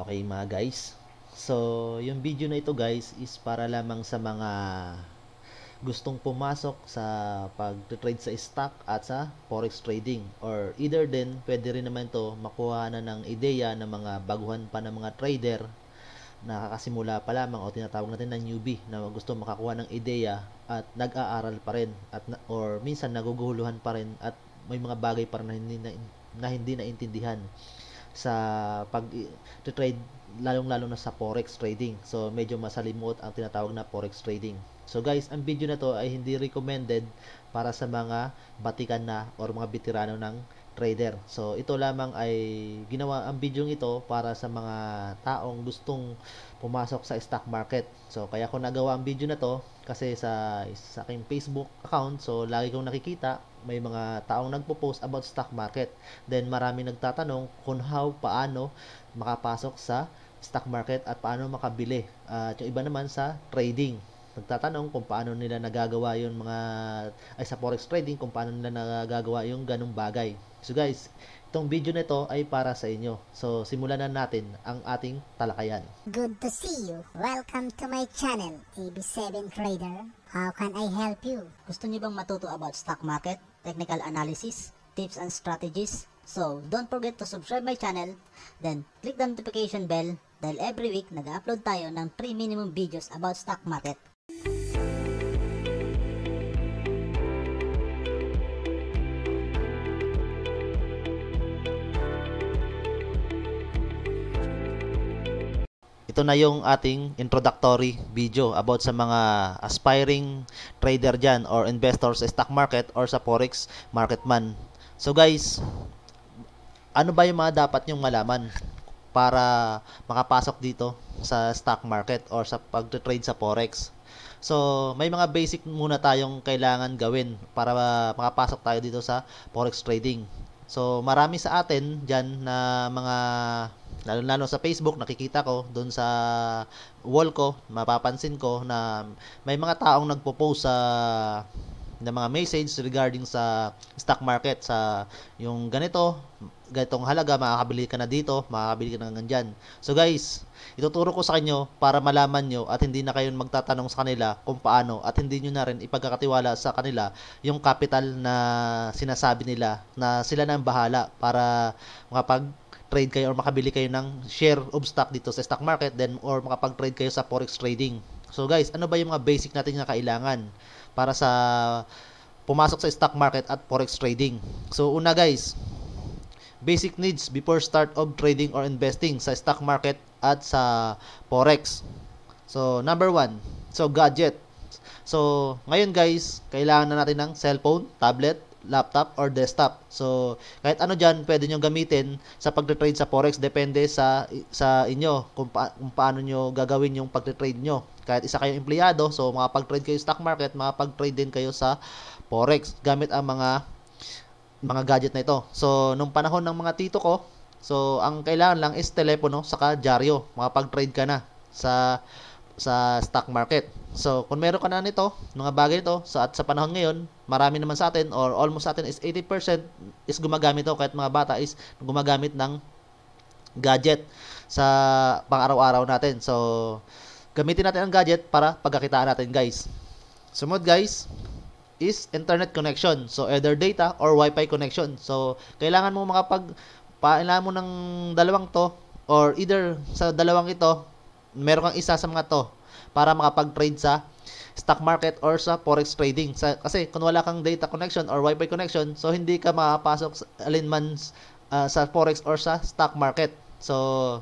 Okay mga guys. So, yung video na ito guys is para lamang sa mga gustong pumasok sa pag-trade sa stock at sa forex trading or either din pwede rin naman to makuha na ng ideya ng mga baguhan pa ng mga trader na kakasimula pa lamang o tinatawag natin na newbie na gusto makakuha ng ideya at nag-aaral pa rin at or minsan naguguluhan pa rin at may mga bagay pa rin na hindi na, na hindi naintindihan sa pag trade lalong-lalo na sa forex trading. So medyo masalimot ang tinatawag na forex trading. So guys, ang video na to ay hindi recommended para sa mga batikan na or mga veterano ng trader. So ito lamang ay ginawa ang video ito para sa mga taong gustong pumasok sa stock market. So, kaya ko nagawa ang video na to kasi sa, sa aking Facebook account, so lagi kong nakikita may mga taong nagpo-post about stock market. Then, marami nagtatanong kung how, paano makapasok sa stock market at paano makabili. Uh, at yung iba naman sa trading. Nagtatanong kung paano nila nagagawa yung mga, ay sa forex trading, kung paano nila nagagawa yung ganung bagay. So guys, Itong video nito ay para sa inyo. So, simulan na natin ang ating talakayan. Good to see you. Welcome to my channel, AB7 Trader. How can I help you? Gusto niyo bang matuto about stock market, technical analysis, tips and strategies? So, don't forget to subscribe my channel, then click the notification bell dahil every week nag-upload tayo ng 3 minimum videos about stock market ito na yung ating introductory video about sa mga aspiring trader dyan or investors sa stock market or sa forex market man. So guys, ano ba yung mga dapat yung malaman para makapasok dito sa stock market or sa pagte-trade sa forex? So, may mga basic muna tayong kailangan gawin para ah, makapasok tayo dito sa forex trading. So, marami sa atin dyan na mga lalo lalo sa Facebook nakikita ko doon sa wall ko mapapansin ko na may mga taong nagpo-post sa ng mga message regarding sa stock market sa yung ganito ganitong halaga makakabili ka na dito makakabili ka na ganyan so guys ituturo ko sa inyo para malaman nyo at hindi na kayo magtatanong sa kanila kung paano at hindi nyo na rin ipagkakatiwala sa kanila yung capital na sinasabi nila na sila na ang bahala para makapag trade kayo or makabili kayo ng share of stock dito sa stock market then or makapag-trade kayo sa forex trading. So guys, ano ba yung mga basic natin na kailangan para sa pumasok sa stock market at forex trading? So una guys, basic needs before start of trading or investing sa stock market at sa forex. So number one, so gadget. So ngayon guys, kailangan na natin ng cellphone, tablet, laptop or desktop. So, kahit ano diyan pwede niyo gamitin sa pagte-trade sa forex depende sa sa inyo kung, pa, kung paano niyo gagawin yung pagte-trade niyo. Kahit isa kayong empleyado, so makapag-trade kayo stock market, makapag-trade din kayo sa forex gamit ang mga mga gadget na ito. So, nung panahon ng mga tito ko, so ang kailangan lang is telepono saka dyaryo. Makapag-trade ka na sa sa stock market. So, kung meron ka na nito, mga bagay nito, sa, at sa panahon ngayon, marami naman sa atin or almost sa atin is 80% is gumagamit ito kahit mga bata is gumagamit ng gadget sa pang-araw-araw natin. So, gamitin natin ang gadget para pagkakitaan natin, guys. Sumunod, guys, is internet connection. So, either data or Wi-Fi connection. So, kailangan mo makapag kailangan mo ng dalawang to or either sa dalawang ito meron kang isa sa mga to para makapag-trade sa stock market or sa forex trading. Sa, kasi kung wala kang data connection or wifi connection, so hindi ka makapasok alinman uh, ah, sa forex or sa stock market. So,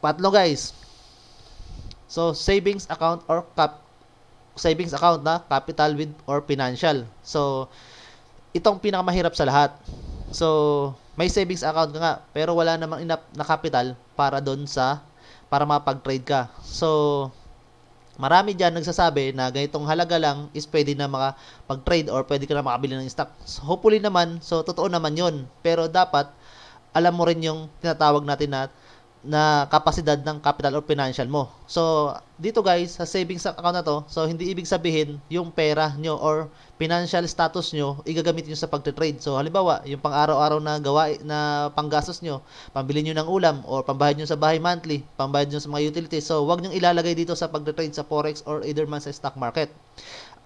patlo guys. So, savings account or cap savings account na capital with or financial. So, itong pinakamahirap sa lahat. So, may savings account ka nga pero wala namang enough na capital para doon sa para mapag-trade ka. So, marami dyan nagsasabi na ganitong halaga lang is pwede na makapag-trade or pwede ka na makabili ng stock. So, hopefully naman, so totoo naman yon Pero dapat, alam mo rin yung tinatawag natin na na kapasidad ng capital or financial mo. So, dito guys, sa savings account na to, so hindi ibig sabihin yung pera nyo or financial status nyo, igagamit nyo sa pagte-trade. So, halimbawa, yung pang-araw-araw na gawa na panggastos nyo, pambili nyo ng ulam or pambayad nyo sa bahay monthly, pambayad nyo sa mga utilities. So, wag nyo ilalagay dito sa pagte-trade sa forex or either man sa stock market.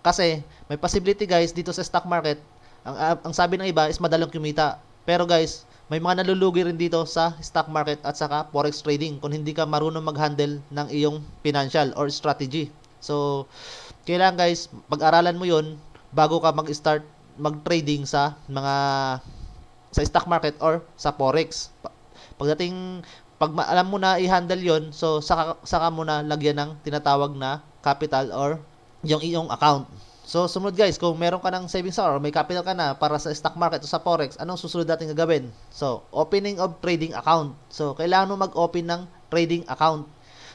Kasi, may possibility guys dito sa stock market, ang, ang sabi ng iba is madalang kumita. Pero guys, may mga nalulugi rin dito sa stock market at saka forex trading kung hindi ka marunong mag-handle ng iyong financial or strategy. So, kailangan guys, pag-aralan mo yon bago ka mag-start mag-trading sa mga sa stock market or sa forex. Pagdating pag alam mo na i-handle yon, so saka saka mo na lagyan ng tinatawag na capital or yung iyong account. So, sumunod guys, kung meron ka ng savings or may capital ka na para sa stock market o sa forex, anong susunod natin gagawin? So, opening of trading account. So, kailangan mo mag-open ng trading account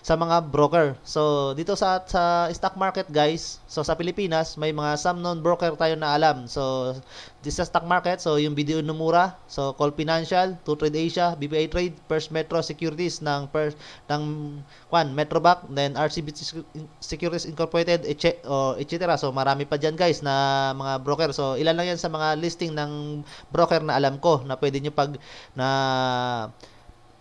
sa mga broker. So, dito sa sa stock market, guys, so sa Pilipinas, may mga some non broker tayo na alam. So, this is stock market, so yung video BDO mura. so Call Financial, Two Trade Asia, BPI Trade, First Metro Securities ng per, ng kwan, Metrobank, then RCB Securities Incorporated, etc. et cetera. so, marami pa diyan, guys, na mga broker. So, ilan lang yan sa mga listing ng broker na alam ko na pwede nyo pag na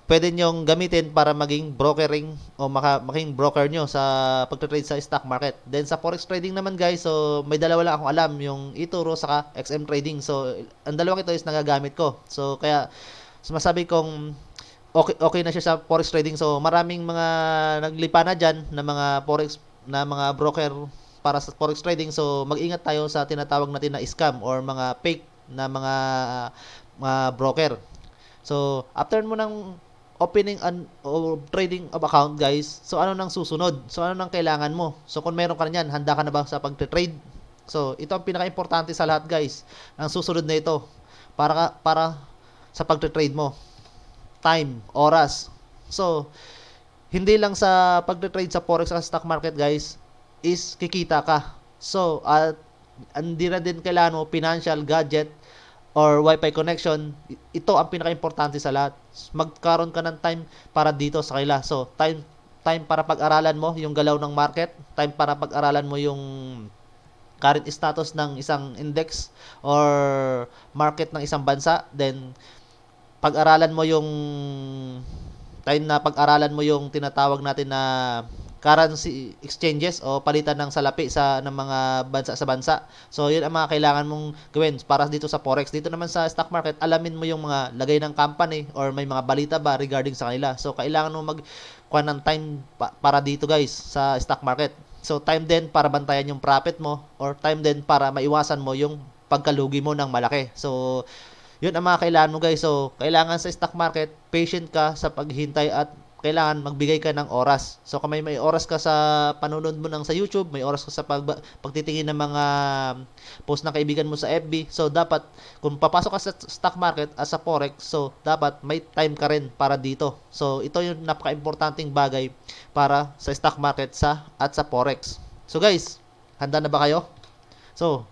pwede niyong gamitin para maging brokering o maka, maging broker nyo sa pagtrade sa stock market. Then sa forex trading naman guys, so may dalawa lang akong alam, yung Ituro saka XM trading. So ang dalawang ito is nagagamit ko. So kaya masabi kong okay, okay na siya sa forex trading. So maraming mga naglipa na diyan na mga forex na mga broker para sa forex trading. So mag-ingat tayo sa tinatawag natin na scam or mga fake na mga mga broker. So after mo nang opening an or trading of account guys so ano nang susunod so ano nang kailangan mo so kung meron ka na yan handa ka na ba sa pagte-trade so ito ang pinaka-importante sa lahat guys ang susunod na ito para para sa pagte-trade mo time oras so hindi lang sa pagte-trade sa forex at stock market guys is kikita ka so at hindi na din kailangan mo financial gadget or wifi connection, ito ang pinakaimportante sa lahat. Magkaroon ka ng time para dito sa kaila. So, time time para pag-aralan mo yung galaw ng market, time para pag-aralan mo yung current status ng isang index or market ng isang bansa, then pag-aralan mo yung time na pag-aralan mo yung tinatawag natin na currency exchanges o palitan ng salapi sa ng mga bansa sa bansa. So, yun ang mga kailangan mong gawin para dito sa forex. Dito naman sa stock market, alamin mo yung mga lagay ng company or may mga balita ba regarding sa kanila. So, kailangan mo mag kuha ng time pa, para dito guys sa stock market. So, time din para bantayan yung profit mo or time din para maiwasan mo yung pagkalugi mo ng malaki. So, yun ang mga kailangan mo guys. So, kailangan sa stock market, patient ka sa paghintay at kailangan magbigay ka ng oras. So kung may, may oras ka sa panonood mo ng sa YouTube, may oras ka sa pag, pagtitingin ng mga um, post ng kaibigan mo sa FB. So dapat kung papasok ka sa stock market as a forex, so dapat may time ka rin para dito. So ito yung napaka-importanting bagay para sa stock market sa at sa forex. So guys, handa na ba kayo? So,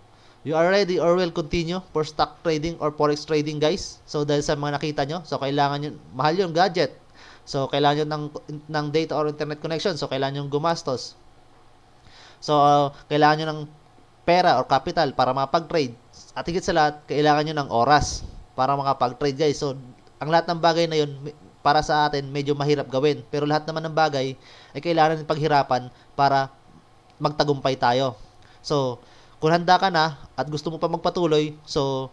You are ready or will continue for stock trading or forex trading guys. So dahil sa mga nakita nyo, so kailangan yun, mahal yung gadget. So, kailangan nyo ng, ng data or internet connection. So, kailangan nyo gumastos. So, uh, kailangan nyo ng pera or capital para mapag trade At higit sa lahat, kailangan nyo ng oras para makapag-trade, guys. So, ang lahat ng bagay na yun, para sa atin, medyo mahirap gawin. Pero lahat naman ng bagay, ay kailangan ng paghirapan para magtagumpay tayo. So, kung handa ka na at gusto mo pa magpatuloy, so,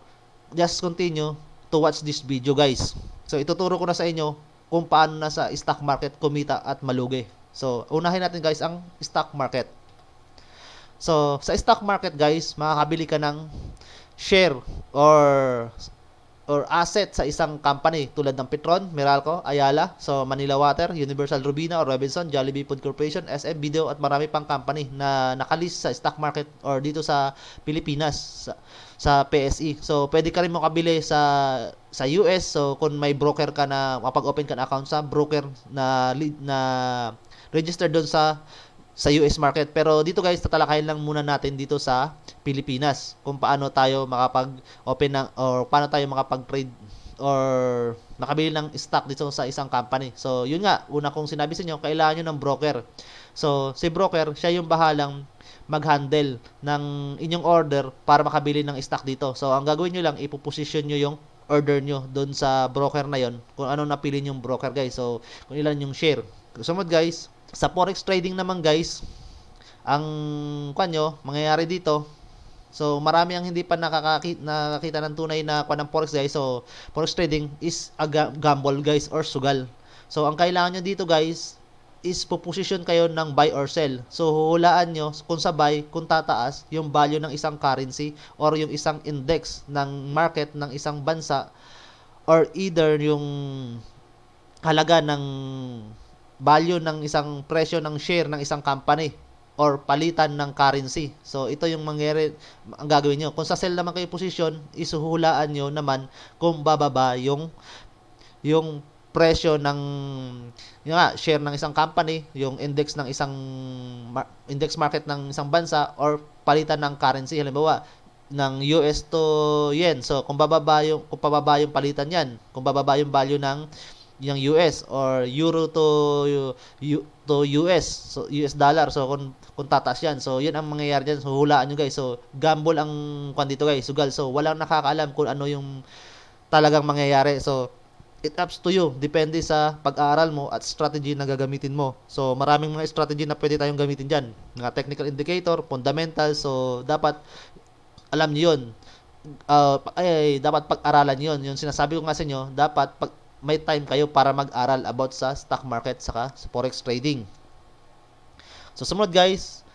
just continue to watch this video, guys. So, ituturo ko na sa inyo kung paano na sa stock market kumita at malugi. So, unahin natin guys ang stock market. So, sa stock market guys, makakabili ka ng share or or asset sa isang company tulad ng Petron, Meralco, Ayala, so Manila Water, Universal Rubina or Robinson, Jollibee Food Corporation, SM Video at marami pang company na nakalist sa stock market or dito sa Pilipinas sa PSE. So, pwede ka rin mo kabili sa sa US. So, kung may broker ka na mapag-open ka na account sa broker na na registered doon sa sa US market. Pero dito guys, tatalakayin lang muna natin dito sa Pilipinas kung paano tayo makapag-open ng or paano tayo makapag-trade or nakabili ng stock dito sa isang company. So, yun nga, una kong sinabi sa inyo, kailangan nyo ng broker. So, si broker, siya yung bahalang mag-handle ng inyong order para makabili ng stock dito. So, ang gagawin nyo lang, ipoposition nyo yung order nyo doon sa broker na yon kung ano napili yung broker guys so kung ilan yung share sumunod guys sa forex trading naman guys ang kanyo mangyayari dito so marami ang hindi pa nakakakita, nakakita ng tunay na kwan ng forex guys so forex trading is a gamble guys or sugal so ang kailangan nyo dito guys is poposisyon kayo ng buy or sell. So, huhulaan nyo kung sa buy, kung tataas, yung value ng isang currency or yung isang index ng market ng isang bansa or either yung halaga ng value ng isang presyo ng share ng isang company or palitan ng currency. So, ito yung mangyari, ang gagawin nyo. Kung sa sell naman kayo position, isuhulaan nyo naman kung bababa yung yung presyo ng yun nga, share ng isang company, yung index ng isang mar- index market ng isang bansa or palitan ng currency halimbawa ng US to yen. So kung bababa yung kung pababa yung palitan niyan, kung bababa yung value ng yung US or euro to U, to US, so US dollar. So kung kung tataas 'yan. So 'yun ang mangyayari diyan. So hulaan niyo guys. So gamble ang kwan dito guys, sugal. So walang nakakaalam kung ano yung talagang mangyayari. So it ups to you. Depende sa pag-aaral mo at strategy na gagamitin mo. So, maraming mga strategy na pwede tayong gamitin dyan. Mga technical indicator, fundamental. So, dapat alam niyo yun. Uh, ay, ay, dapat pag-aralan yun. Yung sinasabi ko nga sa inyo, dapat pag may time kayo para mag-aral about sa stock market saka sa forex trading. So, sumunod guys.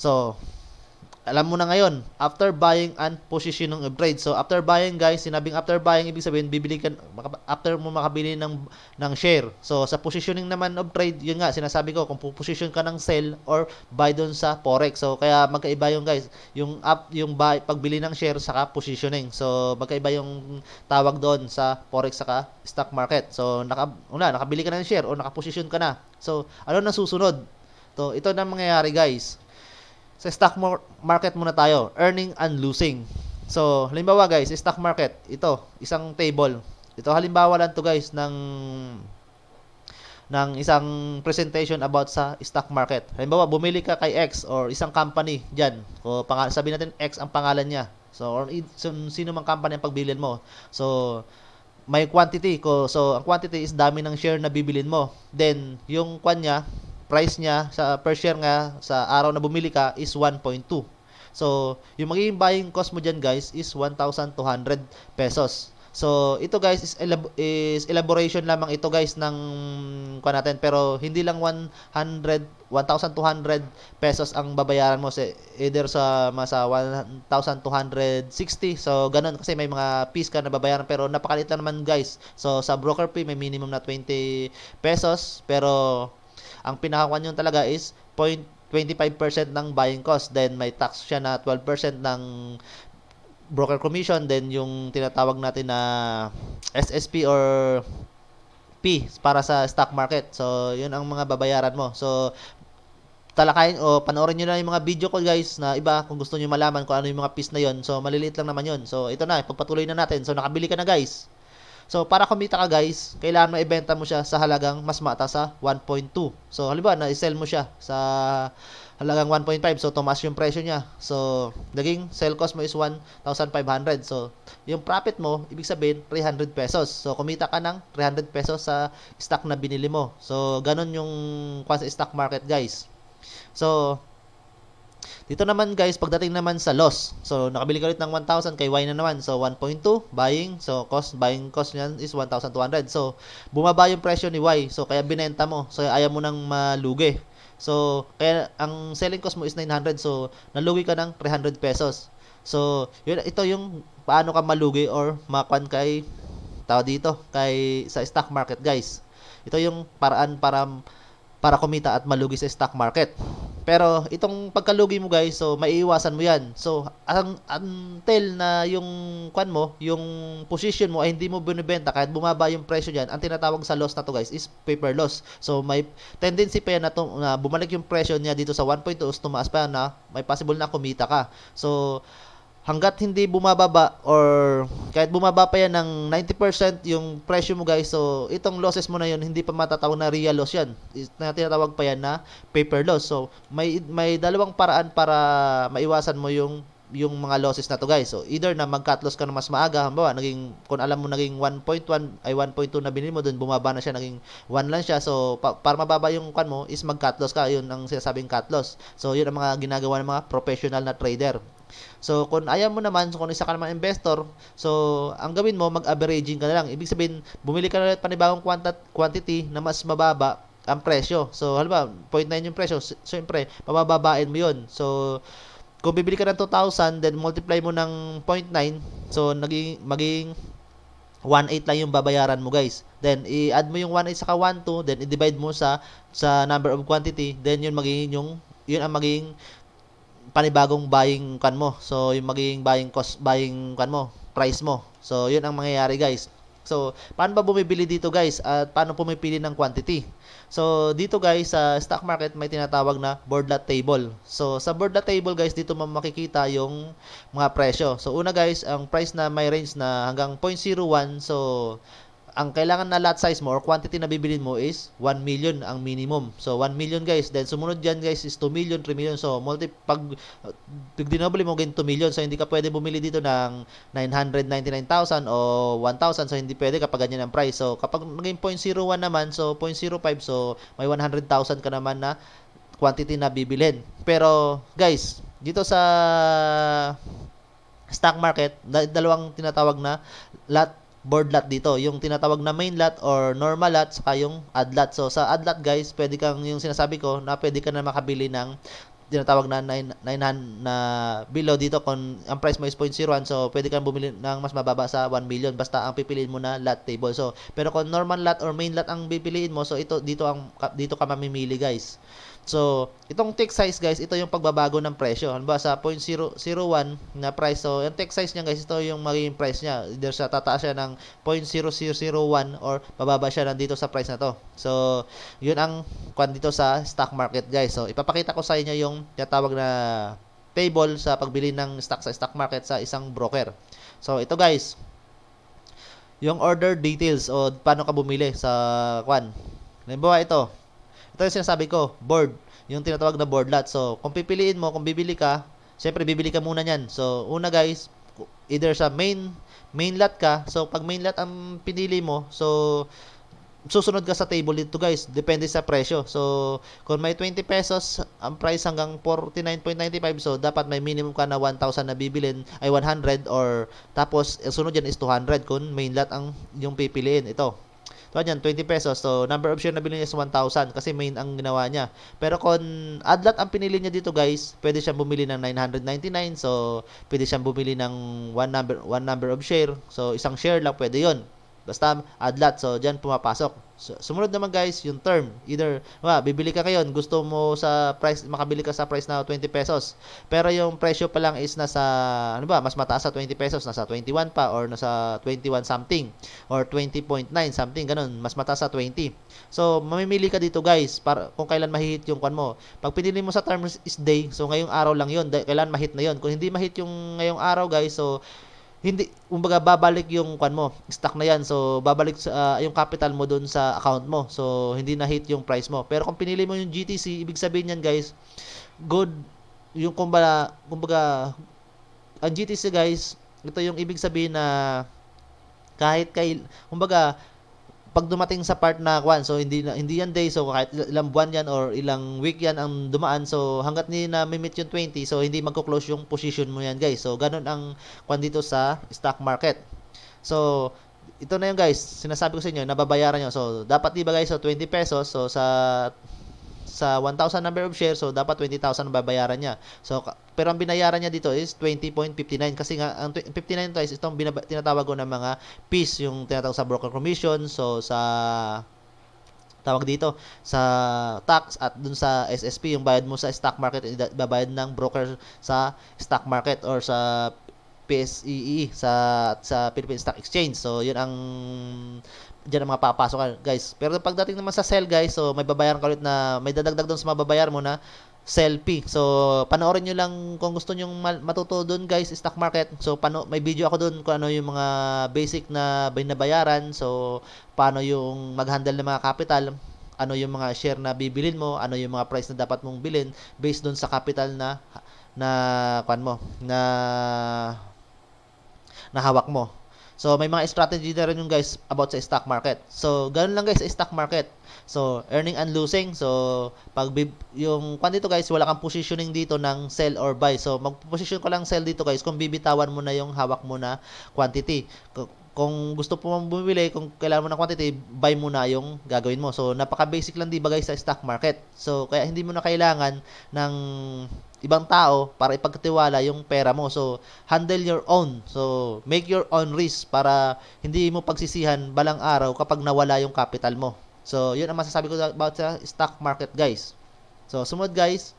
So, alam mo na ngayon, after buying and position ng upgrade. So, after buying guys, sinabing after buying, ibig sabihin, bibili ka, after mo makabili ng, ng share. So, sa positioning naman of trade, yun nga, sinasabi ko, kung position ka ng sell or buy doon sa forex. So, kaya magkaiba yung guys, yung up, yung buy, pagbili ng share, saka positioning. So, magkaiba yung tawag doon sa forex, saka stock market. So, naka, una, nakabili ka na ng share o nakaposition ka na. So, ano na susunod? So, ito na mangyayari guys sa stock market muna tayo, earning and losing. So, halimbawa guys, stock market, ito, isang table. Ito halimbawa lang to guys ng ng isang presentation about sa stock market. Halimbawa, bumili ka kay X or isang company diyan. O pangalan, sabi natin X ang pangalan niya. So, or so, sino mang company ang pagbilin mo. So, may quantity ko. So, ang quantity is dami ng share na bibilin mo. Then, yung kwan niya, price niya sa per share nga sa araw na bumili ka is 1.2. So, yung magiging buying cost mo diyan guys is 1,200 pesos. So, ito guys is, elab- is elaboration lamang ito guys ng kuha natin pero hindi lang 100 1,200 pesos ang babayaran mo sa either sa masa 1,260. So, ganun kasi may mga fees ka na babayaran pero napakalit lang naman guys. So, sa broker fee may minimum na 20 pesos pero ang pinaka pinakakuan yun talaga is 0.25% ng buying cost. Then, may tax siya na 12% ng broker commission. Then, yung tinatawag natin na SSP or P para sa stock market. So, yun ang mga babayaran mo. So, talakayin o panoorin niyo na yung mga video ko guys na iba kung gusto niyo malaman kung ano yung mga piece na yon. So, maliliit lang naman yon. So, ito na, pagpatuloy na natin. So, nakabili ka na guys. So, para kumita ka guys, kailangan maibenta mo siya sa halagang mas mataas sa 1.2. So, halimbawa, na-sell mo siya sa halagang 1.5. So, tumaas yung presyo niya. So, naging sell cost mo is 1,500. So, yung profit mo, ibig sabihin, 300 pesos. So, kumita ka ng 300 pesos sa stock na binili mo. So, ganun yung quasi stock market guys. So, dito naman guys, pagdating naman sa loss. So nakabili ka ulit ng 1,000 kay Y na naman. So 1.2 buying. So cost buying cost niyan is 1,200. So bumaba yung presyo ni Y. So kaya binenta mo. So ayaw mo nang malugi. So kaya ang selling cost mo is 900. So nalugi ka ng 300 pesos. So yun ito yung paano ka malugi or makuan kay tao dito kay sa stock market guys. Ito yung paraan para para kumita at malugi sa stock market. Pero itong pagkalugi mo guys, so maiiwasan mo 'yan. So ang until na yung kwan mo, yung position mo ay hindi mo binebenta kahit bumaba yung presyo niyan, ang tinatawag sa loss na to guys is paper loss. So may tendency pa yan na, to, na bumalik yung presyo niya dito sa 1.2 tumaas pa yan na may possible na kumita ka. So hanggat hindi bumababa or kahit bumaba pa yan ng 90% yung presyo mo guys, so itong losses mo na yun, hindi pa matatawag na real loss yan. Na tinatawag pa yan na paper loss. So may, may dalawang paraan para maiwasan mo yung yung mga losses na to guys. So either na mag-cut loss ka na mas maaga, halimbawa naging kung alam mo naging 1.1 ay 1.2 na binili mo dun bumaba na siya naging 1 lang siya. So pa- para mababa yung kan mo is mag-cut loss ka. Yun ang sinasabing cut loss. So yun ang mga ginagawa ng mga professional na trader. So, kung ayaw mo naman, so kung isa ka naman investor, so, ang gawin mo, mag-averaging ka na lang. Ibig sabihin, bumili ka na lang panibagong quantity na mas mababa ang presyo. So, halimbawa, 0.9 yung presyo, siyempre, mabababain mo yun. So, kung bibili ka ng 2,000, then multiply mo ng 0.9, so, naging, maging 1.8 lang yung babayaran mo guys. Then, i-add mo yung 1.8 saka 1.2, then i-divide mo sa sa number of quantity, then yun magiging yung yun ang magiging panibagong buying kan mo. So, yung magiging buying cost, buying kan mo, price mo. So, yun ang mangyayari guys. So, paano ba bumibili dito guys? At paano pumipili ng quantity? So, dito guys, sa stock market may tinatawag na board lot table. So, sa board lot table guys, dito makikita yung mga presyo. So, una guys, ang price na may range na hanggang 0.01. So, ang kailangan na lot size mo or quantity na bibilin mo is 1 million ang minimum. So 1 million guys, then sumunod diyan guys is 2 million, 3 million. So multi pag pag dinoble mo gain 2 million, so hindi ka pwede bumili dito ng 999,000 o 1,000 so hindi pwede kapag ganyan ang price. So kapag naging 0.01 naman, so 0.05 so may 100,000 ka naman na quantity na bibilhin. Pero guys, dito sa stock market, dalawang tinatawag na lot board lot dito. Yung tinatawag na main lot or normal lot, saka yung ad lot. So, sa ad lot guys, pwede kang, yung sinasabi ko, na pwede ka na makabili ng tinatawag na 9 na below dito kung ang price mo is 0.01 so pwede kang bumili ng mas mababa sa 1 million basta ang pipiliin mo na lot table so pero kung normal lot or main lot ang pipiliin mo so ito dito ang dito ka mamimili guys So, itong tick size guys, ito yung pagbabago ng presyo. Halimbawa sa 0.001 na price. So, yung tick size niya guys, ito yung magiging price niya. Either sa tataas siya ng 0.0001 or bababa siya nandito sa price na to. So, yun ang kwan dito sa stock market guys. So, ipapakita ko sa inyo yung tinatawag na table sa pagbili ng stock sa stock market sa isang broker. So, ito guys. Yung order details o paano ka bumili sa kwan. Halimbawa ito, ito yung sinasabi ko, board. Yung tinatawag na board lot. So, kung pipiliin mo, kung bibili ka, syempre bibili ka muna niyan. So, una guys, either sa main main lot ka. So, pag main lot ang pinili mo, so susunod ka sa table dito guys depende sa presyo so kung may 20 pesos ang price hanggang 49.95 so dapat may minimum ka na 1,000 na bibilin ay 100 or tapos sunod yan is 200 kung main lot ang yung pipiliin ito Tuwan yan, 20 pesos. So, number of share na bilhin niya is 1,000 kasi main ang ginawa niya. Pero kung adlat ang pinili niya dito guys, pwede siyang bumili ng 999. So, pwede siyang bumili ng one number, one number of share. So, isang share lang pwede yon Basta adlat. So, diyan pumapasok. So, sumunod naman guys, yung term. Either, ma, bibili ka kayon, gusto mo sa price, makabili ka sa price na 20 pesos. Pero yung presyo pa lang is nasa, ano ba, mas mataas sa 20 pesos, nasa 21 pa or nasa 21 something or 20.9 something, ganun, mas mataas sa 20. So, mamimili ka dito guys para kung kailan mahit yung kwan mo. Pag pinili mo sa term is day, so ngayong araw lang yon kailan mahit na yon Kung hindi mahit yung ngayong araw guys, so hindi umbaga babalik yung kwan mo stock na yan so babalik sa uh, yung capital mo doon sa account mo so hindi na hit yung price mo pero kung pinili mo yung GTC ibig sabihin niyan guys good yung kumbaga kumbaga ang GTC guys ito yung ibig sabihin na kahit kay kumbaga pag dumating sa part na kwan, so hindi na, hindi yan day, so kahit ilang buwan yan or ilang week yan ang dumaan, so hanggat ni na meet yung 20, so hindi magko-close yung position mo yan, guys. So ganun ang kwan dito sa stock market. So ito na yung guys, sinasabi ko sa inyo, nababayaran niyo So dapat 'di ba guys, so 20 pesos, so sa sa 1,000 number of shares, so dapat 20,000 ang babayaran niya. So, pero ang binayaran niya dito is 20.59 kasi nga, ang 59 to is itong binab- tinatawag ko ng mga fees, yung tinatawag sa broker commission, so sa tawag dito sa tax at dun sa SSP yung bayad mo sa stock market eh, babayad ng broker sa stock market or sa PSEE e, sa sa Philippine Stock Exchange. So, yun ang diyan ang mga papasok guys. Pero pagdating naman sa sell guys, so may babayaran ka ulit na may dadagdag doon sa mababayaran mo na selfie. So, panoorin niyo lang kung gusto nyo matuto doon guys, stock market. So, pano, may video ako doon kung ano yung mga basic na binabayaran. So, paano yung mag-handle ng mga capital ano yung mga share na bibilin mo, ano yung mga price na dapat mong bilhin based doon sa capital na na kuan mo, na na hawak mo. So, may mga strategy na rin yung guys about sa stock market. So, ganun lang guys sa stock market. So, earning and losing. So, pag yung kwan dito guys, wala kang positioning dito ng sell or buy. So, magpo position ko lang sell dito guys kung bibitawan mo na yung hawak mo na quantity. Kung gusto po mong bumili, kung kailangan mo ng quantity, buy mo na yung gagawin mo. So, napaka-basic lang diba guys sa stock market. So, kaya hindi mo na kailangan ng ibang tao para ipagkatiwala yung pera mo. So, handle your own. So, make your own risk para hindi mo pagsisihan balang araw kapag nawala yung capital mo. So, yun ang masasabi ko about sa stock market, guys. So, sumunod guys,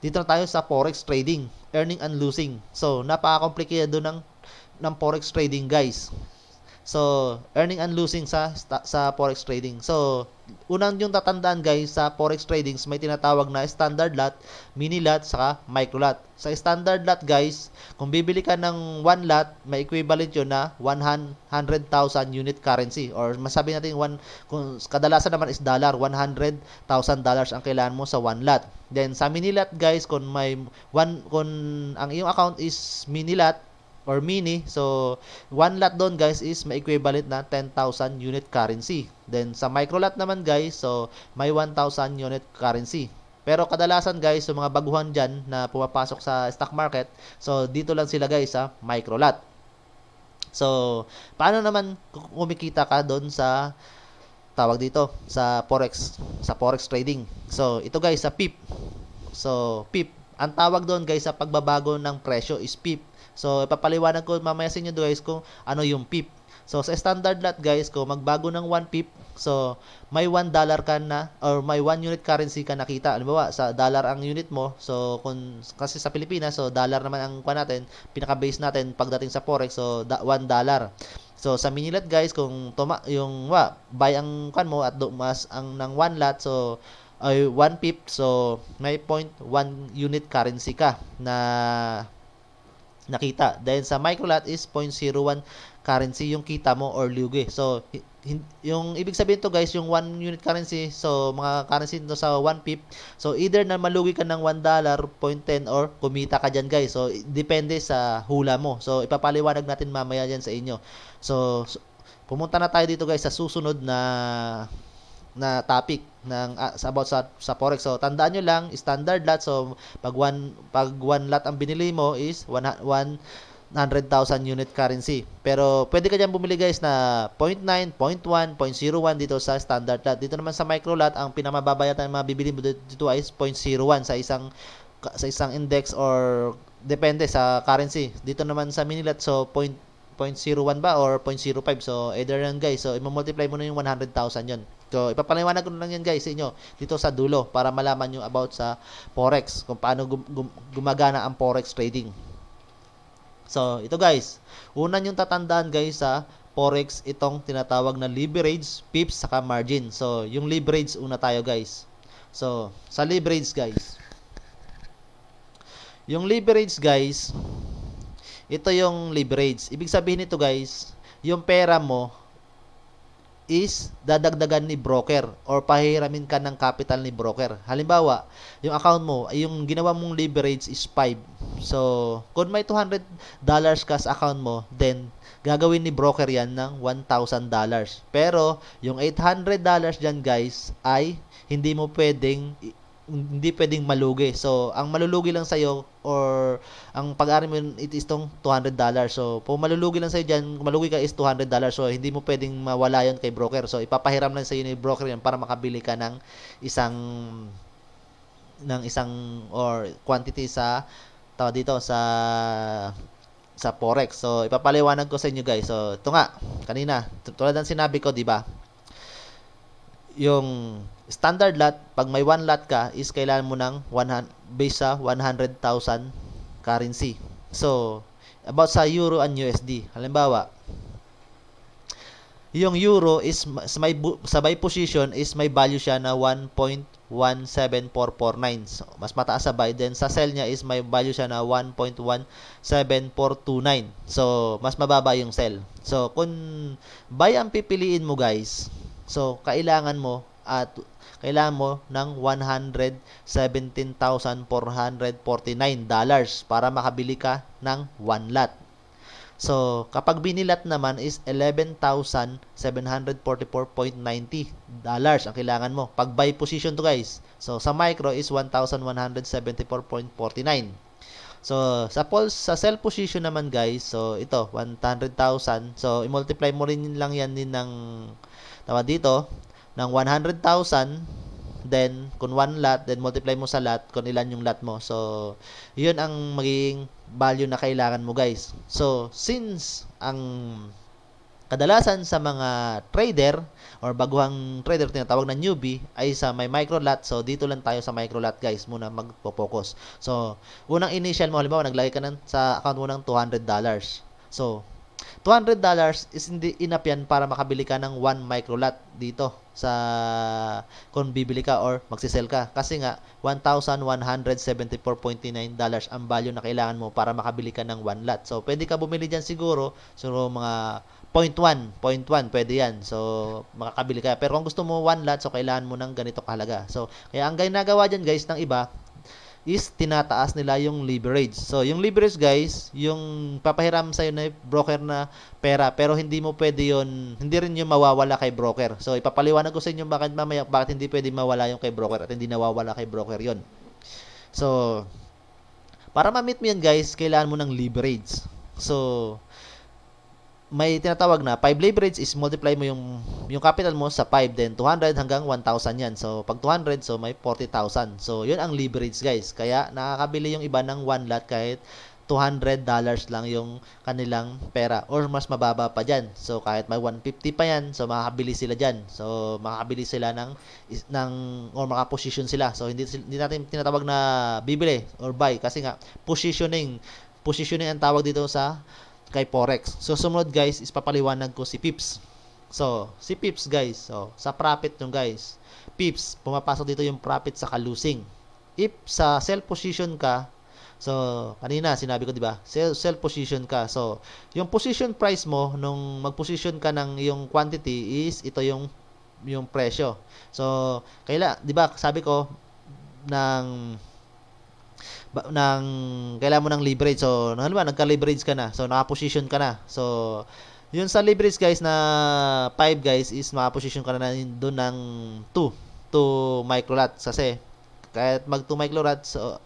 dito na tayo sa forex trading, earning and losing. So, napaka-komplikado ng ng forex trading, guys. So, earning and losing sa sa forex trading. So, unang yung tatandaan guys sa forex trading, may tinatawag na standard lot, mini lot, saka micro lot. Sa standard lot guys, kung bibili ka ng 1 lot, may equivalent yun na 100,000 unit currency or masabi natin one kung kadalasan naman is dollar, 100,000 dollars ang kailangan mo sa 1 lot. Then sa mini lot guys, kung may one kung ang iyong account is mini lot, or mini. So, one lot doon guys is may equivalent na 10,000 unit currency. Then, sa micro lot naman guys, so may 1,000 unit currency. Pero kadalasan guys, yung mga baguhan dyan na pumapasok sa stock market, so dito lang sila guys sa micro lot. So, paano naman kumikita ka doon sa tawag dito sa forex, sa forex trading. So, ito guys sa PIP. So, PIP, ang tawag doon guys sa pagbabago ng presyo is PIP. So, ipapaliwanag ko mamaya sa inyo guys kung ano yung PIP. So, sa standard lot guys, ko magbago ng 1 PIP, so may 1 dollar ka na or may 1 unit currency ka nakita. Ano ba, sa dollar ang unit mo. So, kung, kasi sa Pilipinas, so dollar naman ang kwa natin, pinaka-base natin pagdating sa forex, so 1 dollar. So sa mini lot guys, kung tuma yung wa, buy ang kan mo at do, mas ang ng 1 lot so ay 1 pip so may 0.1 unit currency ka na na kita. Dahil sa microlat is 0.01 currency yung kita mo or lugi. So, yung ibig sabihin to guys, yung 1 unit currency, so mga currency nito sa 1 pip. So, either na malugi ka ng 1 dollar, 0.10 or kumita ka dyan guys. So, depende sa hula mo. So, ipapaliwanag natin mamaya yan sa inyo. So, pumunta na tayo dito guys sa susunod na na topic ng uh, about sa sa forex. So tandaan niyo lang standard lot. So pag one pag one lot ang binili mo is 1 100,000 unit currency. Pero pwede ka diyan bumili guys na 0.9, 0.1, 0.01 dito sa standard lot. Dito naman sa micro lot, ang pinamababayatan ng mabibili mo dito ay 0.01 sa isang sa isang index or depende sa currency. Dito naman sa mini lot so 0. 0.01 ba or 0.05. So, either lang guys. So, i-multiply mo na yung 100,000 yon. So, ipapaliwanag ko na lang yan guys sa inyo dito sa dulo para malaman nyo about sa Forex, kung paano gum- gum- gumagana ang Forex trading. So, ito guys. Una yung tatandaan guys sa Forex itong tinatawag na leverage, pips, saka margin. So, yung leverage una tayo guys. So, sa leverage guys. Yung leverage guys, ito yung leverage. Ibig sabihin nito guys, yung pera mo is dadagdagan ni broker or pahiramin ka ng capital ni broker. Halimbawa, yung account mo, yung ginawa mong leverage is 5. So, kung may $200 ka sa account mo, then gagawin ni broker yan ng $1,000. Pero, yung $800 dyan guys ay hindi mo pwedeng hindi pwedeng malugi. So, ang malulugi lang sa'yo or ang pag-aari mo it is tong $200. So, kung malulugi lang sa'yo dyan, kung malugi ka is $200. So, hindi mo pwedeng mawala yon kay broker. So, ipapahiram lang sa'yo ni broker yan para makabili ka ng isang ng isang or quantity sa tawag dito sa sa forex. So ipapaliwanag ko sa inyo guys. So ito nga kanina tulad ng sinabi ko, 'di ba? Yung Standard lot, pag may 1 lot ka, is kailangan mo ng 100, base sa 100,000 currency. So, about sa euro and USD. Halimbawa, yung euro is sa may, sa buy position is may value siya na 1.17449. So, mas mataas sa buy. Then, sa sell niya is may value siya na 1.17429. So, mas mababa yung sell. So, kung buy ang pipiliin mo guys, so, kailangan mo at kailangan mo ng 117,449 dollars para makabili ka ng 1 lot. So, kapag binilat naman is 11,744.90 dollars ang kailangan mo. Pag buy position to guys. So, sa micro is 1,174.49. So, sa pulse, sa sell position naman guys, so ito, 100,000. So, i-multiply mo rin lang yan din ng tama dito, ng 100,000, then kung 1 lot, then multiply mo sa lot kung ilan yung lot mo. So, yun ang magiging value na kailangan mo guys. So, since ang kadalasan sa mga trader or baguhang trader tinatawag na newbie ay sa may micro lot. So, dito lang tayo sa micro lot guys muna magpo-focus. So, unang initial mo, halimbawa naglagay ka ng, sa account mo ng $200. So, $200 is hindi enough yan para makabili ka ng 1 micro lot dito sa kung bibili ka or magsisell ka. Kasi nga, 1,174.9 dollars ang value na kailangan mo para makabili ka ng one lot. So, pwede ka bumili dyan siguro, siguro mga 0.1, 0.1, pwede yan. So, makakabili ka. Pero kung gusto mo one lot, so kailangan mo ng ganito kahalaga. So, kaya ang ginagawa dyan guys ng iba, is tinataas nila yung leverage. So, yung leverage guys, yung papahiram sa'yo na broker na pera, pero hindi mo pwede yon hindi rin yung mawawala kay broker. So, ipapaliwanag ko sa inyo bakit mamaya, bakit hindi pwede mawala yung kay broker at hindi nawawala kay broker yon So, para ma-meet mo yan guys, kailangan mo ng leverage. So, may tinatawag na 5 leverage is multiply mo yung yung capital mo sa 5 then 200 hanggang 1,000 yan. So pag 200 so may 40,000. So yun ang leverage guys. Kaya nakakabili yung iba ng 1 lot kahit 200 dollars lang yung kanilang pera or mas mababa pa diyan. So kahit may 150 pa yan, so makakabili sila diyan. So makakabili sila ng ng or makaposition sila. So hindi hindi natin tinatawag na bibili or buy kasi nga positioning positioning ang tawag dito sa kay Forex. So, sumunod guys is papaliwanag ko si Pips. So, si Pips guys, so, sa profit nung guys. Pips, pumapasok dito yung profit sa losing. If sa sell position ka, so, kanina sinabi ko, di ba? Sell, sell position ka. So, yung position price mo, nung mag-position ka ng yung quantity is ito yung yung presyo. So, kaila, di ba, sabi ko, ng ng kailangan mo ng leverage. So, ano, halimbawa nagka-leverage ka na. So, naka-position ka na. So, yun sa leverage guys na 5 guys is maka-position ka na doon ng 2 2 micro microlots kasi kahit mag 2 micro microlots so,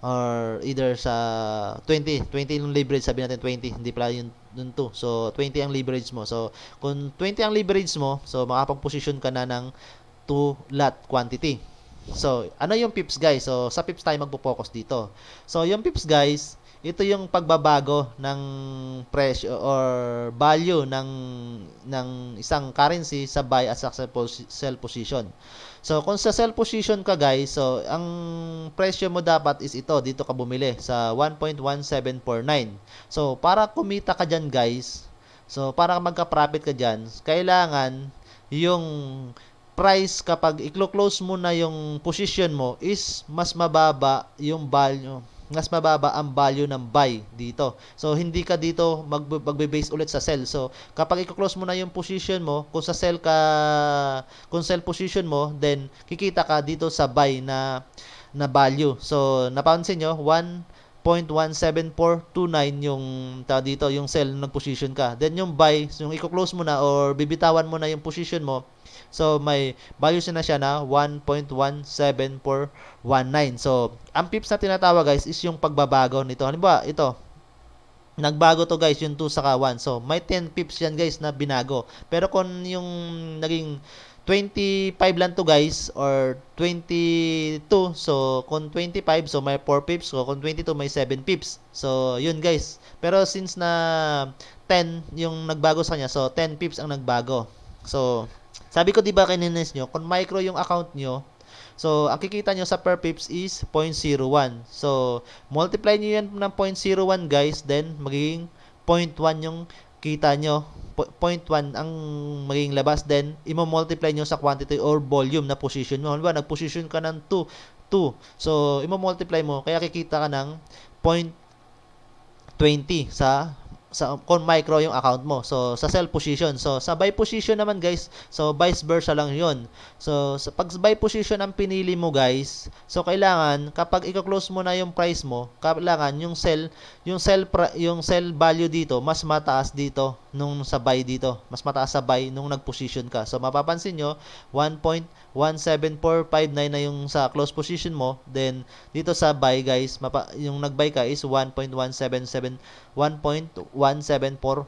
or either sa 20 20 yung leverage sabi natin 20 hindi pala yun dun 2 so 20 ang leverage mo so kung 20 ang leverage mo so makapag-position ka na ng 2 lot quantity So, ano yung pips guys? So, sa pips tayo magpo-focus dito. So, yung pips guys, ito yung pagbabago ng presyo or value ng ng isang currency sa buy at sa sell position. So kung sa sell position ka guys, so ang presyo mo dapat is ito dito ka bumili sa 1.1749. So para kumita ka diyan guys, so para magka-profit ka diyan, kailangan yung price kapag i-close mo na yung position mo is mas mababa yung value mas mababa ang value ng buy dito. So, hindi ka dito magbe-base ulit sa sell. So, kapag i-close mo na yung position mo, kung sa sell ka, kung sell position mo, then kikita ka dito sa buy na na value. So, napansin nyo, 1.17429 yung ta dito, yung sell nag-position ka. Then yung buy, yung i-close mo na or bibitawan mo na yung position mo So, may values na siya na 1.17419. So, ang pips na tinatawag guys is yung pagbabago nito. Halimbawa, ito, Nagbago to guys yung 2 saka 1. So, may 10 pips yan guys na binago. Pero kung yung naging 25 lang to guys or 22. So, kung 25, so may 4 pips. So, kung 22, may 7 pips. So, yun guys. Pero since na 10 yung nagbago sa kanya, so 10 pips ang nagbago. So, sabi ko, di ba kininis niyo, kung micro yung account niyo, so, ang kikita niyo sa per pips is 0.01. So, multiply niyo yan ng 0.01, guys, then magiging 0.1 yung kita niyo. 0.1 ang magiging labas, then imo-multiply niyo sa quantity or volume na position mo. Halimbawa, nag-position ka ng 2, 2. So, imo-multiply mo, kaya kikita ka ng 0.20 sa sa con micro yung account mo. So sa sell position. So sa buy position naman guys, so vice versa lang 'yon. So sa pag buy position ang pinili mo guys, so kailangan kapag i-close mo na yung price mo, kailangan yung sell yung sell yung sell value dito mas mataas dito nung sa buy dito mas mataas sa buy nung nagposition ka so mapapansin nyo 1.17459 na yung sa close position mo then dito sa buy guys mapa, yung nagbuy ka is 1.177 1.17449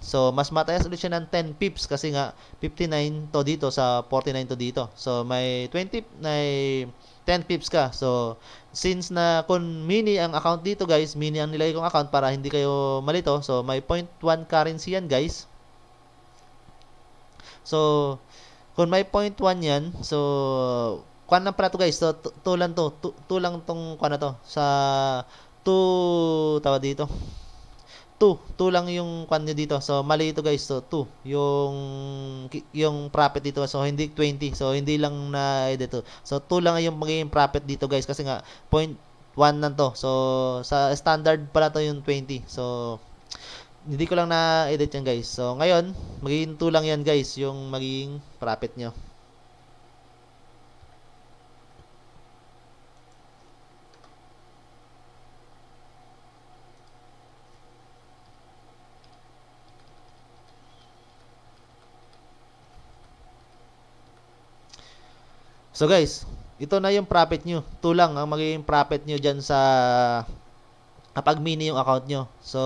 so mas mataas ulit siya ng 10 pips kasi nga 59 to dito sa 49 to dito so may 20 may 10 pips ka. So, since na kung mini ang account dito guys, mini ang nilagay kong account para hindi kayo malito. So, may 0.1 currency yan guys. So, kung may 0.1 yan, so, kuan lang pala to guys. So, to, to Tulang tong kuan na to. Sa, to, tawa dito. 2. 2 lang yung kwan nyo dito. So, mali ito guys. So, 2. Yung, yung profit dito. So, hindi 20. So, hindi lang na dito. So, 2 lang yung magiging profit dito guys. Kasi nga, 0.1 na to. So, sa standard pala to yung 20. So, hindi ko lang na-edit yan guys. So, ngayon, magiging 2 lang yan guys, yung magiging profit nyo. So guys, ito na yung profit nyo. Ito lang ang magiging profit nyo dyan sa kapag mini yung account nyo. So,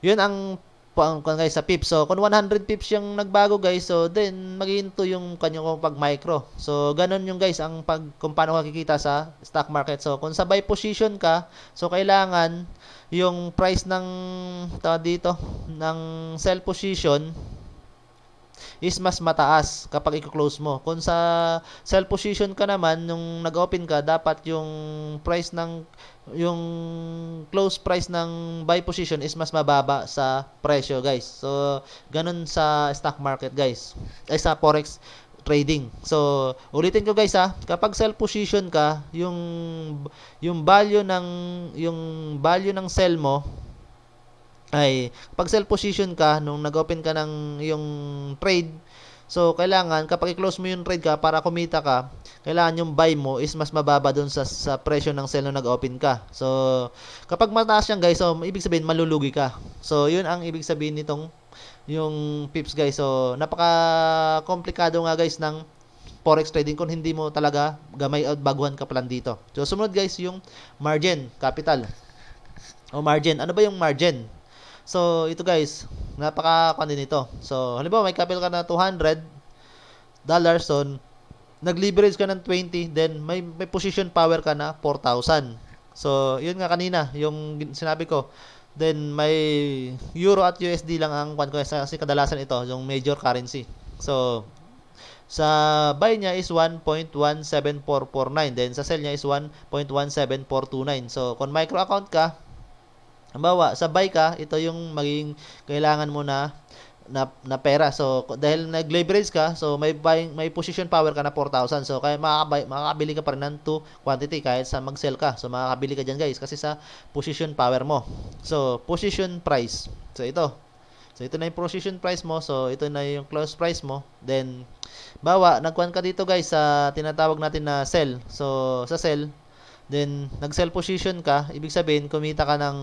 yun ang kung guys sa pips. So, kung 100 pips yung nagbago guys, so then magiging 2 yung kanyang pag micro. So, ganun yung guys ang pag kung paano kikita sa stock market. So, kung sa buy position ka, so kailangan yung price ng tawag dito ng sell position is mas mataas kapag i-close mo. Kung sa sell position ka naman, nung nag-open ka, dapat yung price ng yung close price ng buy position is mas mababa sa presyo, guys. So, ganun sa stock market, guys. Ay sa forex trading. So, ulitin ko guys ha, kapag sell position ka, yung yung value ng yung value ng sell mo ay pag sell position ka nung nag-open ka ng yung trade So, kailangan kapag i-close mo yung trade ka para kumita ka, kailangan yung buy mo is mas mababa doon sa, sa presyo ng sell nung nag-open ka. So, kapag mataas yan guys, so, ibig sabihin malulugi ka. So, yun ang ibig sabihin nitong yung pips guys. So, napaka-komplikado nga guys ng forex trading kung hindi mo talaga gamay at baguhan ka plan dito. So, sumunod guys yung margin capital. O margin. Ano ba yung margin? So, ito guys, napaka-kanin ito. So, halimbawa, may capital ka na 200 dollars, so, nag-leverage ka ng 20, then may, may position power ka na 4,000. So, yun nga kanina, yung sinabi ko. Then, may euro at USD lang ang kwan ko kasi kadalasan ito, yung major currency. So, sa buy niya is 1.17449. Then, sa sell niya is 1.17429. So, kung micro account ka, Halimbawa, sabay ka, ito yung maging kailangan mo na na, na pera. So, dahil nag-leverage ka, so may buying, may position power ka na 4,000. So, kaya makakabay, makakabili ka pa rin ng 2 quantity kahit sa mag-sell ka. So, makakabili ka dyan guys kasi sa position power mo. So, position price. So, ito. So, ito na yung position price mo. So, ito na yung close price mo. Then, bawa, nagkuhan ka dito guys sa tinatawag natin na sell. So, sa sell, Then, nag-sell position ka, ibig sabihin, kumita ka ng,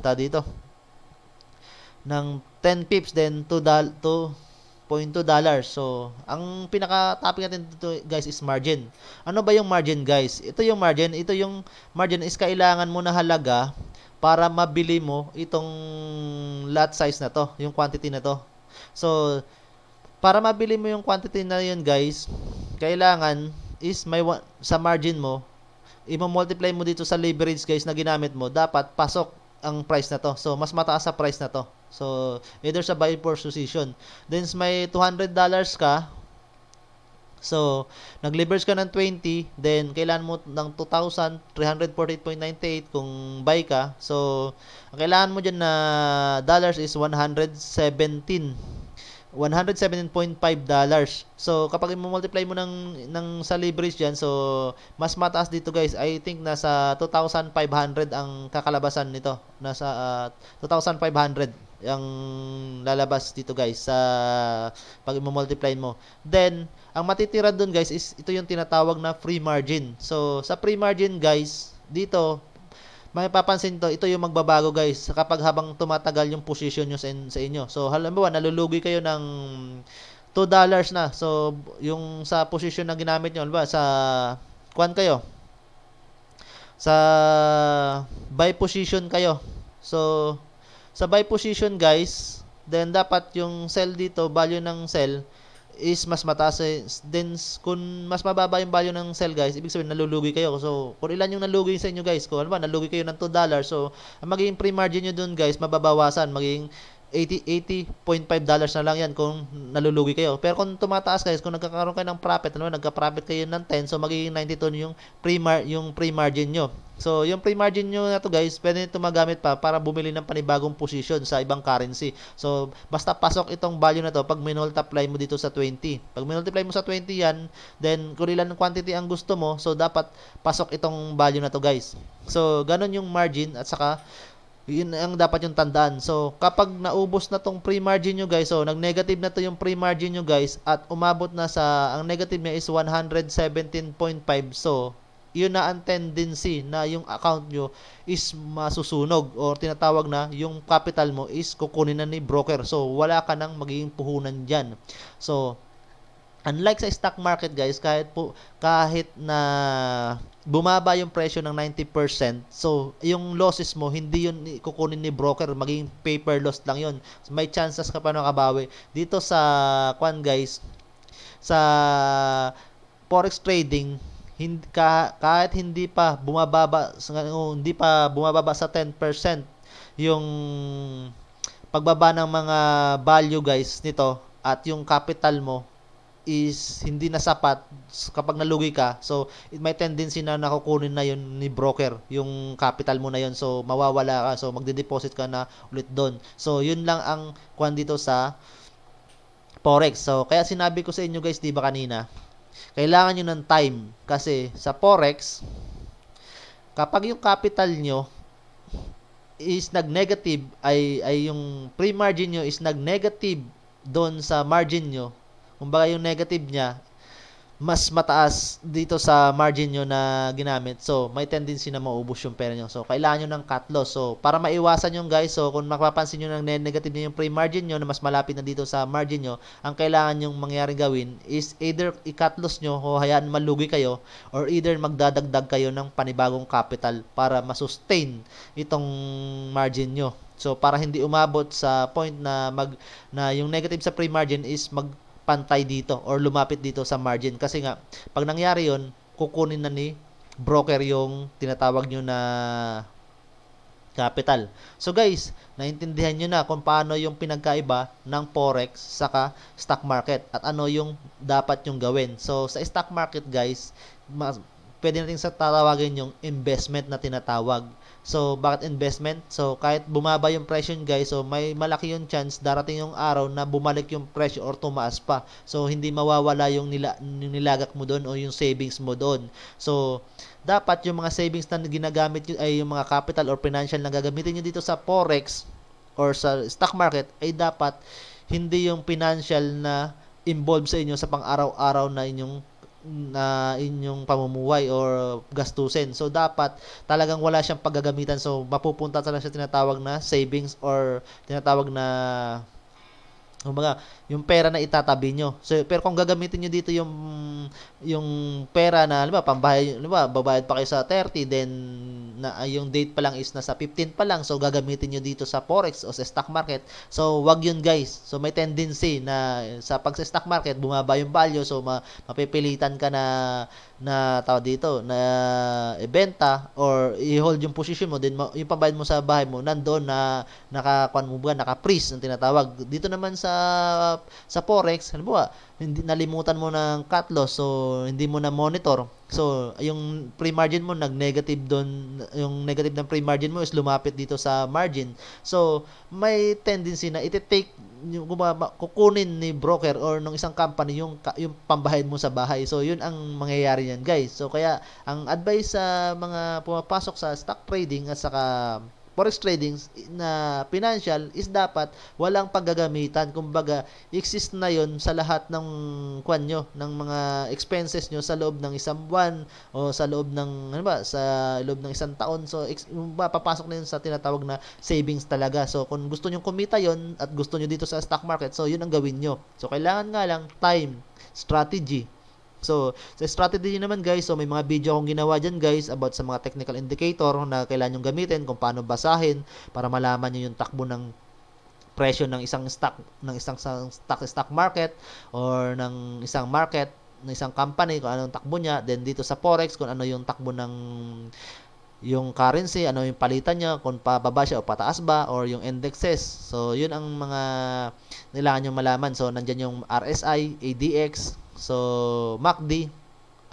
ta dito, ng 10 pips, then 2, dal, 2.2 dollars. So, ang pinaka-topic natin dito, guys, is margin. Ano ba yung margin, guys? Ito yung margin. Ito yung margin is kailangan mo na halaga para mabili mo itong lot size na to, yung quantity na to. So, para mabili mo yung quantity na yun, guys, kailangan is may sa margin mo i-multiply mo dito sa leverage guys na ginamit mo, dapat pasok ang price na to. So, mas mataas sa price na to. So, either sa buy or position. Then, may $200 ka, So, nag-leverage ka ng 20, then kailangan mo ng 2,348.98 kung buy ka. So, ang kailangan mo dyan na dollars is 117 117.5 dollars. So kapag i-multiply mo ng ng sa leverage diyan, so mas mataas dito guys. I think nasa 2,500 ang kakalabasan nito. Nasa uh, ah, 2,500 ang lalabas dito guys sa pag i-multiply mo. Then ang matitira doon guys is ito yung tinatawag na free margin. So sa free margin guys, dito may mapapansin to, ito yung magbabago guys kapag habang tumatagal yung position nyo sa, in, sa inyo. So halimbawa nalulugi kayo ng 2 dollars na. So yung sa position na ginamit nyo, halimbawa sa kuan kayo. Sa buy position kayo. So sa buy position guys, then dapat yung sell dito, value ng sell is mas mataas eh. Then, kung mas mababa yung value ng sell guys, ibig sabihin nalulugi kayo. So, kung ilan yung nalulugi sa inyo guys, kung ano ba, nalulugi kayo ng $2, dollars so, ang magiging pre-margin nyo dun guys, mababawasan, magiging 80, 80.5 dollars na lang yan kung nalulugi kayo. Pero kung tumataas guys, kung nagkakaroon kayo ng profit, ano, nagka-profit kayo ng 10, so magiging 92 yung pre-mar- yung pre-margin nyo. So, yung pre-margin nyo na to guys, pwede nito magamit pa para bumili ng panibagong position sa ibang currency. So, basta pasok itong value na to pag minultiply mo dito sa 20. Pag minultiply mo sa 20 yan, then kung ilan ng quantity ang gusto mo, so dapat pasok itong value na to guys. So, ganun yung margin at saka yun ang dapat yung tandaan. So, kapag naubos na tong pre-margin nyo guys, so nag-negative na to yung pre-margin nyo guys at umabot na sa, ang negative niya is 117.5. So, yun na ang tendency na yung account nyo is masusunog or tinatawag na yung capital mo is kukunin na ni broker. So, wala ka nang magiging puhunan dyan. So, Unlike sa stock market guys, kahit po kahit na bumaba yung presyo ng 90%, so yung losses mo hindi yun kukunin ni broker, maging paper loss lang yun. So, may chances ka pa kabawi Dito sa kwan guys, sa forex trading, hindi ka, kahit hindi pa bumababa hindi pa bumababa sa 10% yung pagbaba ng mga value guys nito at yung capital mo is hindi na sapat kapag nalugi ka. So, it may tendency na nakukunin na yun ni broker, yung capital mo na yun. So, mawawala ka. So, magde-deposit ka na ulit doon. So, yun lang ang kwan dito sa Forex. So, kaya sinabi ko sa inyo guys, di ba kanina, kailangan nyo ng time. Kasi sa Forex, kapag yung capital nyo is nag-negative, ay, ay yung pre-margin nyo is nag-negative doon sa margin nyo, Kumbaga yung negative niya, mas mataas dito sa margin nyo na ginamit. So, may tendency na maubos yung pera nyo. So, kailangan nyo ng cut loss. So, para maiwasan yung guys, so kung mapapansin nyo ng negative nyo yung pre-margin nyo na mas malapit na dito sa margin nyo, ang kailangan yung mangyaring gawin is either i-cut loss nyo o hayaan malugi kayo or either magdadagdag kayo ng panibagong capital para masustain itong margin nyo. So, para hindi umabot sa point na mag na yung negative sa pre-margin is mag pantay dito or lumapit dito sa margin. Kasi nga, pag nangyari yon kukunin na ni broker yung tinatawag nyo na capital. So guys, naintindihan nyo na kung paano yung pinagkaiba ng forex saka stock market at ano yung dapat yung gawin. So sa stock market guys, mas, pwede natin sa tatawagin yung investment na tinatawag So, bakit investment? So, kahit bumaba yung presyo guys, so may malaki yung chance darating yung araw na bumalik yung presyo or tumaas pa. So, hindi mawawala yung, nila, yung nilagak mo doon o yung savings mo doon. So, dapat yung mga savings na ginagamit nyo, ay yung mga capital or financial na gagamitin nyo dito sa forex or sa stock market ay dapat hindi yung financial na involved sa inyo sa pang-araw-araw na inyong na inyong pamumuhay or gastusin. So dapat talagang wala siyang paggagamitan. So mapupunta talaga sa tinatawag na savings or tinatawag na mga yung pera na itatabi nyo. So, pero kung gagamitin nyo dito yung yung pera na, di ba, pambayad, di ba, babayad pa kayo sa 30, then na, yung date pa lang is nasa 15 pa lang. So, gagamitin nyo dito sa forex o sa stock market. So, wag yun guys. So, may tendency na sa pag sa stock market, bumaba yung value. So, ma, mapipilitan ka na na tao dito na ibenta or i-hold yung position mo din yung pambayad mo sa bahay mo nandoon na naka kwan mo ba naka freeze ang tinatawag dito naman sa sa forex, ano ba? hindi nalimutan mo ng cut loss so hindi mo na monitor. So, yung pre-margin mo nag-negative doon, yung negative ng pre-margin mo is lumapit dito sa margin. So, may tendency na iti-take yung kukunin ni broker or ng isang company yung yung pambahay mo sa bahay. So, yun ang mangyayari niyan, guys. So, kaya ang advice sa mga pumapasok sa stock trading at saka forex trading na financial is dapat walang paggagamitan. Kumbaga, exist na yon sa lahat ng kwan nyo, ng mga expenses nyo sa loob ng isang buwan o sa loob ng, ano ba, sa loob ng isang taon. So, ex, papasok na yun sa tinatawag na savings talaga. So, kung gusto nyo kumita yon at gusto nyo dito sa stock market, so yun ang gawin nyo. So, kailangan nga lang time, strategy, So, sa strategy naman guys, so may mga video akong ginawa dyan guys about sa mga technical indicator na kailangan yung gamitin, kung paano basahin para malaman nyo yung takbo ng presyo ng isang stock ng isang stock stock market or ng isang market ng isang company kung anong takbo niya then dito sa forex kung ano yung takbo ng yung currency, ano yung palitan niya, kung pababa siya o pataas ba, or yung indexes. So, yun ang mga kailangan nyo malaman. So, nandyan yung RSI, ADX, so, MACD,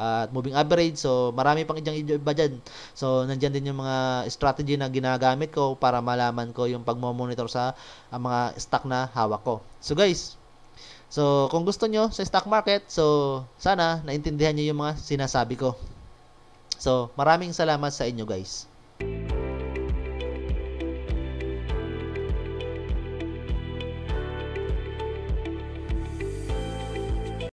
at uh, moving average. So, marami pang idyang iba dyan. So, nandyan din yung mga strategy na ginagamit ko para malaman ko yung pagmomonitor sa uh, mga stock na hawak ko. So, guys, So, kung gusto nyo sa stock market, so sana naintindihan nyo yung mga sinasabi ko. So, maraming salamat sa inyo guys.